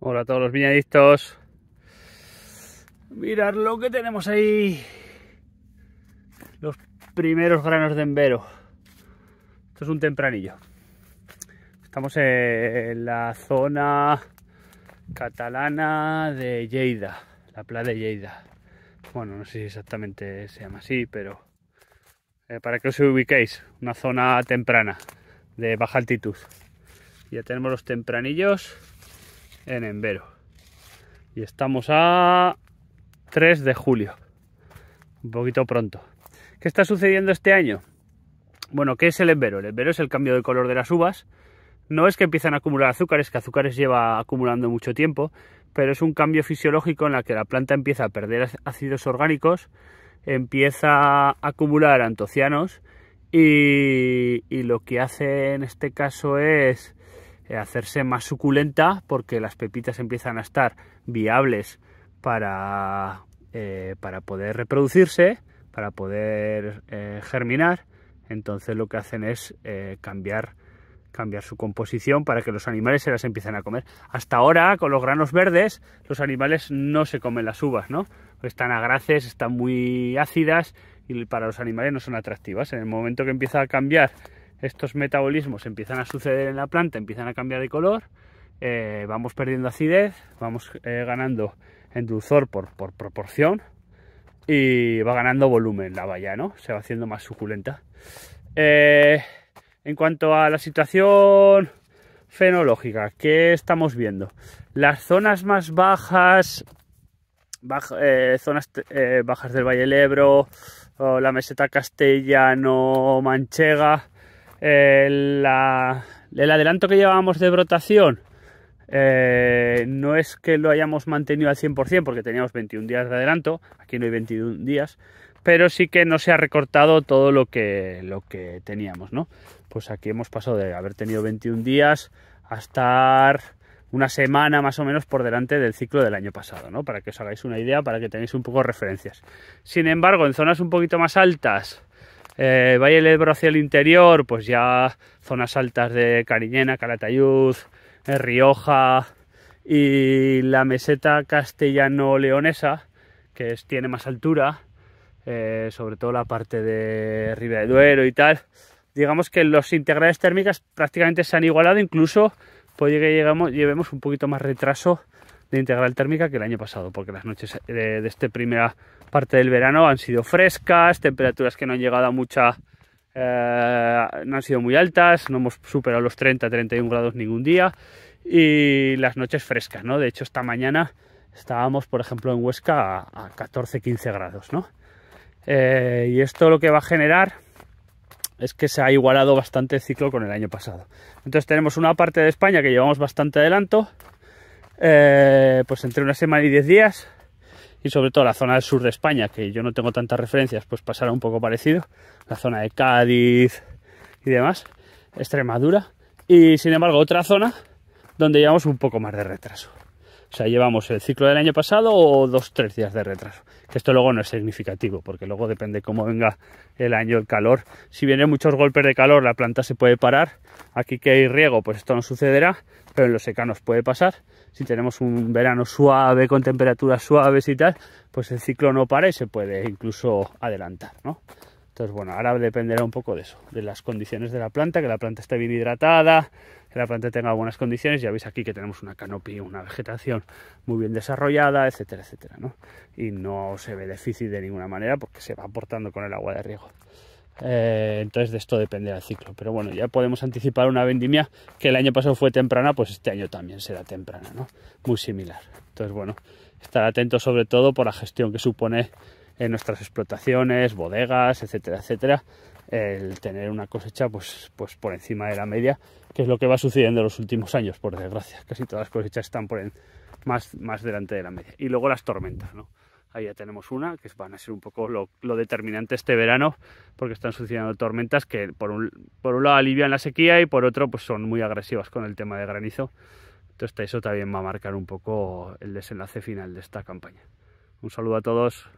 Hola a todos los viñaditos Mirad lo que tenemos ahí. Los primeros granos de envero. Esto es un tempranillo. Estamos en la zona catalana de Lleida, la playa de Lleida. Bueno, no sé si exactamente se llama así, pero eh, para que os ubiquéis, una zona temprana de baja altitud. Ya tenemos los tempranillos en Envero. Y estamos a 3 de julio. Un poquito pronto. ¿Qué está sucediendo este año? Bueno, ¿qué es el Envero? El Envero es el cambio de color de las uvas. No es que empiezan a acumular azúcares, que azúcares lleva acumulando mucho tiempo, pero es un cambio fisiológico en la que la planta empieza a perder ácidos orgánicos, empieza a acumular antocianos y lo que hace en este caso es eh, hacerse más suculenta porque las pepitas empiezan a estar viables para, eh, para poder reproducirse, para poder eh, germinar. Entonces lo que hacen es cambiar, cambiar su composición para que los animales se las empiecen a comer. Hasta ahora, con los granos verdes, los animales no se comen las uvas, ¿no? Están agraces, están muy ácidas y para los animales no son atractivas. En el momento que empieza a cambiar estos metabolismos empiezan a suceder en la planta, empiezan a cambiar de color, eh, vamos perdiendo acidez, vamos eh, ganando endulzor por, proporción y va ganando volumen la valla, ¿no? Se va haciendo más suculenta. Eh, en cuanto a la situación fenológica, ¿qué estamos viendo? Las zonas más bajas, zonas bajas del Valle del Ebro, la meseta castellano-manchega, el adelanto que llevábamos de brotación eh, no es que lo hayamos mantenido al 100% porque teníamos 21 días de adelanto, aquí no hay 21 días, pero sí que no se ha recortado todo lo que, lo que teníamos, ¿no? Pues aquí hemos pasado de haber tenido 21 días a estar una semana más o menos por delante del ciclo del año pasado, ¿no? Para que os hagáis una idea, para que tengáis un poco referencias. Sin embargo, en zonas un poquito más altas, eh, valle del Ebro hacia el interior, pues ya zonas altas de Cariñena, Calatayud, eh, Rioja y la meseta castellano-leonesa, que tiene más altura, eh, sobre todo la parte de Ribera Duero y tal. Digamos que los integrales térmicas prácticamente se han igualado, incluso puede que llevemos un poquito más retraso integral térmica que el año pasado, porque las noches eh, de, esta primera parte del verano han sido frescas, temperaturas que no han llegado a mucha... Eh, no han sido muy altas, no hemos superado los 30-31 grados ningún día y las noches frescas, De hecho, esta mañana estábamos, por ejemplo, en Huesca a, 14-15 grados, eh, y esto lo que va a generar es que se ha igualado bastante el ciclo con el año pasado. Entonces tenemos una parte de España que llevamos bastante adelanto, eh, pues entre una semana y diez días. Y sobre todo la zona del sur de España, que yo no tengo tantas referencias, pues pasará un poco parecido. La zona de Cádiz y demás, Extremadura. Y sin embargo, otra zona donde llevamos un poco más de retraso. O sea, llevamos el ciclo del año pasado o dos, tres días de retraso. Que esto luego no es significativo, porque luego depende cómo venga el año, el calor. Si vienen muchos golpes de calor, la planta se puede parar. Aquí que hay riego, pues esto no sucederá, pero en los secanos puede pasar si tenemos un verano suave, con temperaturas suaves y tal, pues el ciclo no para y se puede incluso adelantar, ¿no? Entonces, bueno, ahora dependerá un poco de eso, de las condiciones de la planta, que la planta esté bien hidratada, que la planta tenga buenas condiciones. Ya veis aquí que tenemos una canopía, una vegetación muy bien desarrollada, etcétera, etcétera, ¿no? Y no se ve déficit de ninguna manera porque se va aportando con el agua de riego. Eh, entonces de esto depende el ciclo. Pero bueno, ya podemos anticipar una vendimia que el año pasado fue temprana, pues este año también será temprana, ¿no? Muy similar. Entonces bueno, estar atento sobre todo por la gestión que supone en nuestras explotaciones, bodegas, etcétera, etcétera, el tener una cosecha pues, pues por encima de la media, que es lo que va sucediendo en los últimos años, por desgracia. Casi todas las cosechas están por más, más delante de la media. Y luego las tormentas, ¿no? Ahí ya tenemos una, que van a ser un poco lo, determinante este verano, porque están sucediendo tormentas que por un, por un lado alivian la sequía y por otro pues son muy agresivas con el tema de granizo. Entonces eso también va a marcar un poco el desenlace final de esta campaña. Un saludo a todos.